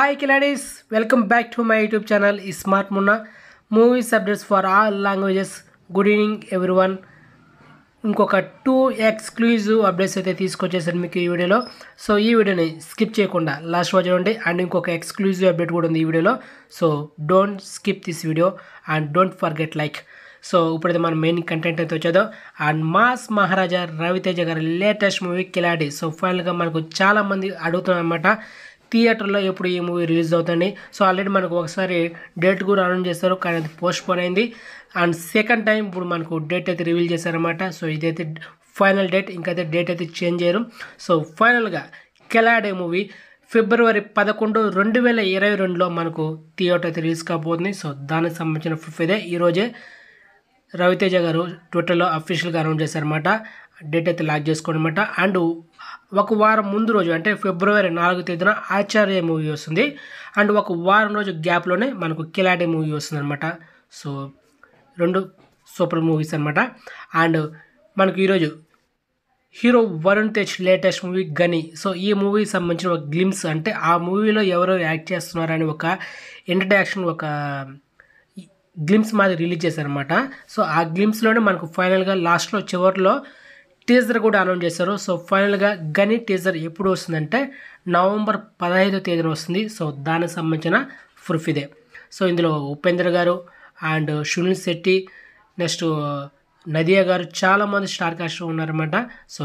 hi కిలాడీస్ welcome back to my YouTube channel ఈ smart Munna movies updates for all languages good evening one ఇంకొక two exclusive updates అయితే తీసుకొచ్చేసాను మీకు ఈ వీడియోలో సో ఈ వీడియోని స్కిప్ చేయకుండా లాస్ట్ వాచ్ చూడండి అండ్ ఇంకొక ఎక్స్క్లూజివ్ అప్డేట్ కూడా ఉంది ఈ వీడియోలో so don't skip this video and don't forget like so ఇప్పుడైతే మన మెయిన్ కంటెంట్ అయితే వచ్చేదో అండ్ మాస్ మహారాజా రవితేజ గారి లేటెస్ట్ మూవీ కిలాడి సో ఫైనల్గా మనకు చాలామంది అడుగుతున్నారన్నమాట థియేటర్లో ఎప్పుడు ఈ మూవీ రిలీజ్ అవుతుంది సో ఆల్రెడీ మనకు ఒకసారి డేట్ కూడా అనౌన్స్ చేస్తారు కానీ అది పోస్ట్ అయింది అండ్ సెకండ్ టైం ఇప్పుడు మనకు డేట్ అయితే రివీల్ చేశారనమాట సో ఇదైతే ఫైనల్ డేట్ ఇంకైతే డేట్ అయితే చేంజ్ చేయరు సో ఫైనల్గా కెలాడే మూవీ ఫిబ్రవరి పదకొండు రెండు వేల ఇరవై రెండులో మనకు థియేటర్ అయితే రిలీజ్ కాబోతుంది సో దానికి సంబంధించిన ఫిఫ్ ఇదే ఈరోజే రవితేజ గారు ట్విట్టర్లో అఫీషియల్గా అనౌన్స్ చేశారనమాట డేట్ అయితే లాక్ చేసుకోండి అనమాట అండ్ ఒక వారం ముందు రోజు అంటే ఫిబ్రవరి నాలుగు తేదీన ఆచార్య మూవీ వస్తుంది అండ్ ఒక వారం రోజు గ్యాప్లోనే మనకు కిలాడి మూవీ వస్తుంది అనమాట సో రెండు సూపర్ మూవీస్ అనమాట అండ్ మనకు ఈరోజు hero Varun Tej latest movie Ghani so ఈ మూవీకి సంబంధించిన ఒక గ్లిమ్స్ అంటే ఆ మూవీలో ఎవరు యాక్ట్ చేస్తున్నారని ఒక ఇంట్రడక్షన్ ఒక గ్లిమ్స్ మాది రిలీజ్ చేశారనమాట సో ఆ గ్లిమ్స్లోనే మనకు ఫైనల్గా లాస్ట్లో చివరిలో టీజర్ కూడా అనౌన్స్ చేశారు సో ఫైనల్గా గని టీజర్ ఎప్పుడు వస్తుందంటే నవంబర్ పదహైదో తేదీన వస్తుంది సో దానికి సంబంధించిన ప్రూఫ్ ఇదే సో ఇందులో ఉపేంద్ర గారు అండ్ సునీల్ శెట్టి నెక్స్ట్ నదియా గారు చాలామంది స్టార్ కాస్ట్ ఉన్నారన్నమాట సో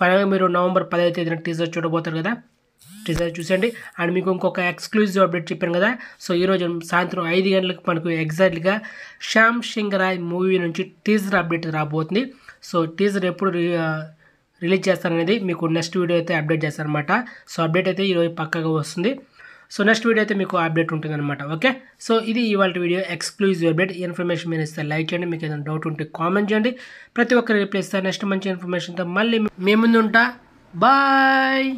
ఫైనల్గా మీరు నవంబర్ పదహైదు తేదీన టీజర్ చూడబోతారు కదా రిజల్ట్ చూసండి అండ్ మీకు ఇంకొక ఎక్స్క్లూజివ్ అప్డేట్ చెప్పాను కదా సో ఈరోజు సాయంత్రం ఐదు గంటలకు మనకు ఎగ్జాక్ట్లీగా శ్యామ్ రాయ్ మూవీ నుంచి టీజర్ అప్డేట్ రాబోతుంది సో టీజర్ ఎప్పుడు రిలీజ్ చేస్తారనేది మీకు నెక్స్ట్ వీడియో అయితే అప్డేట్ చేస్తారనమాట సో అప్డేట్ అయితే ఈరోజు పక్కగా వస్తుంది సో నెక్స్ట్ వీడియో అయితే మీకు అప్డేట్ ఉంటుందన్నమాట ఓకే సో ఇది ఇవాళ వీడియో ఎక్స్క్లూజివ్ అప్డేట్ ఇన్ఫర్మేషన్ మీరు ఇస్తే లైక్ చేయండి మీకు ఏదైనా డౌట్ ఉంటే కామెంట్ చేయండి ప్రతి ఒక్కరు రిప్లై ఇస్తారు నెక్స్ట్ మంచి ఇన్ఫర్మేషన్తో మళ్ళీ మేము ముందు ఉంటా బాయ్